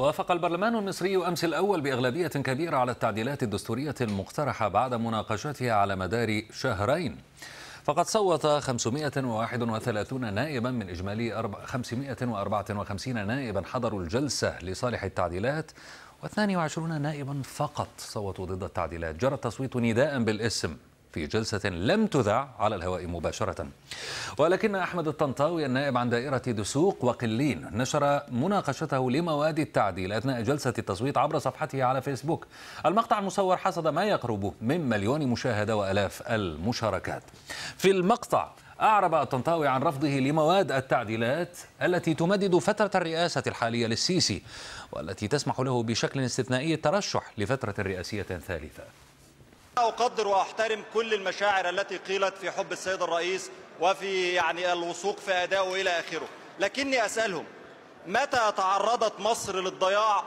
وافق البرلمان المصري أمس الأول بأغلبية كبيرة على التعديلات الدستورية المقترحة بعد مناقشتها على مدار شهرين فقد صوت 531 نائبا من إجمالي 554 نائبا حضروا الجلسة لصالح التعديلات و22 نائبا فقط صوتوا ضد التعديلات جرى التصويت نداء بالاسم في جلسة لم تذع على الهواء مباشرة ولكن أحمد الطنطاوي النائب عن دائرة دسوق وقلين نشر مناقشته لمواد التعديل أثناء جلسة التصويت عبر صفحته على فيسبوك المقطع المصور حصد ما يقرب من مليون مشاهدة وألاف المشاركات في المقطع أعرب الطنطاوي عن رفضه لمواد التعديلات التي تمدد فترة الرئاسة الحالية للسيسي والتي تسمح له بشكل استثنائي الترشح لفترة رئاسية ثالثة أنا أقدر وأحترم كل المشاعر التي قيلت في حب السيد الرئيس وفي يعني الوثوق في أدائه إلى آخره لكني أسألهم متى تعرضت مصر للضياع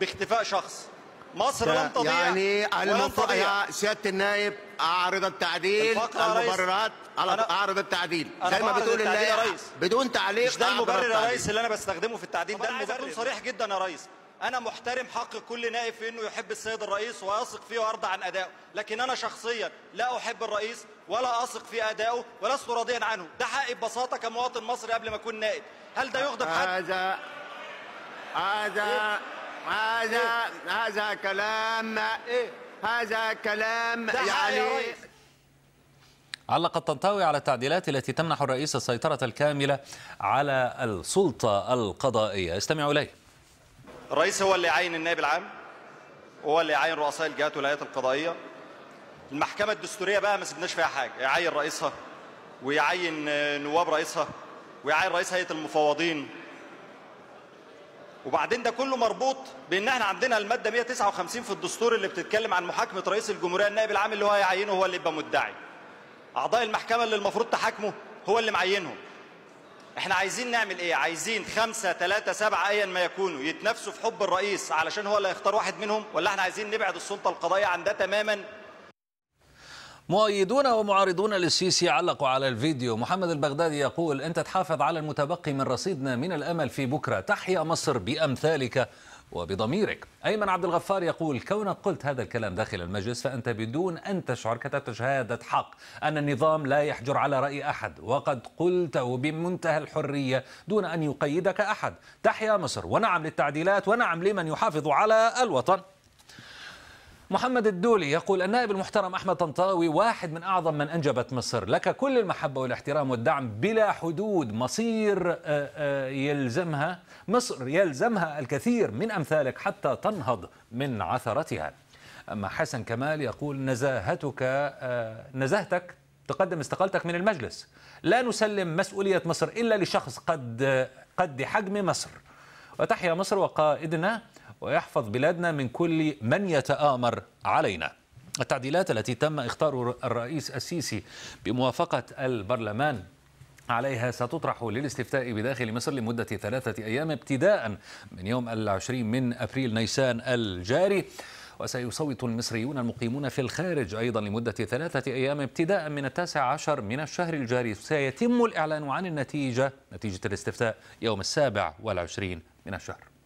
باختفاء شخص مصر لم تضيع يعني المفروض سياده النائب اعرض التعديل المبررات على اعرض التعديل زي ما بتقول اللي بدون تعليق مش ده المبرر يا ريس اللي انا بستخدمه في التعديل ده المبرر صريح جدا يا ريس انا محترم حق كل نائب في انه يحب السيد الرئيس ويثق فيه ويرضى عن ادائه لكن انا شخصيا لا احب الرئيس ولا اثق في ادائه ولست راضيا عنه ده حقي ببساطه كمواطن مصري قبل ما اكون نائب هل ده يغضب حد هذا هذا إيه؟ هذا إيه؟ هذا كلام ايه هذا كلام ده يعني علق الطنطاوي على التعديلات التي تمنح الرئيس السيطرة الكاملة على السلطة القضائية استمعوا إليه الرئيس هو اللي يعين النائب العام وهو اللي يعين رؤساء الجهات والهيئات القضائيه المحكمه الدستوريه بقى ما سبناش فيها حاجه يعين رئيسها ويعين نواب رئيسها ويعين رئيس هيئه المفوضين وبعدين ده كله مربوط بان احنا عندنا الماده 159 في الدستور اللي بتتكلم عن محاكمه رئيس الجمهوريه النائب العام اللي هو هيعينه هو اللي يبقى مدعي اعضاء المحكمه اللي المفروض تحاكمه هو اللي معينهم احنا عايزين نعمل ايه عايزين خمسة ثلاثة سبعة ايا ما يكونوا يتنافسوا في حب الرئيس علشان هو اللي هيختار واحد منهم ولا احنا عايزين نبعد السلطة القضائية عن ده تماما مؤيدون ومعارضون للسيسي علقوا على الفيديو محمد البغدادي يقول انت تحافظ على المتبقي من رصيدنا من الامل في بكره تحيا مصر بامثالك وبضميرك أيمن عبد الغفار يقول كونك قلت هذا الكلام داخل المجلس فأنت بدون أن تشعر كتبت شهادة حق أن النظام لا يحجر على رأي أحد وقد قلته بمنتهى الحرية دون أن يقيدك أحد تحيا مصر ونعم للتعديلات ونعم لمن يحافظ على الوطن محمد الدولي يقول النائب المحترم أحمد طنطاوي واحد من أعظم من أنجبت مصر لك كل المحبة والاحترام والدعم بلا حدود مصير آه، آه، يلزمها مصر يلزمها الكثير من أمثالك حتى تنهض من عثرتها أما حسن كمال يقول نزاهتك آه، نزاهتك تقدم استقالتك من المجلس لا نسلم مسؤولية مصر إلا لشخص قد قد حجم مصر وتحيا مصر وقائدنا ويحفظ بلادنا من كل من يتآمر علينا التعديلات التي تم اختار الرئيس السيسي بموافقة البرلمان عليها ستطرح للاستفتاء بداخل مصر لمدة ثلاثة أيام ابتداء من يوم العشرين من أبريل نيسان الجاري وسيصوت المصريون المقيمون في الخارج أيضا لمدة ثلاثة أيام ابتداء من التاسع عشر من الشهر الجاري سيتم الإعلان عن النتيجة نتيجة الاستفتاء يوم السابع والعشرين من الشهر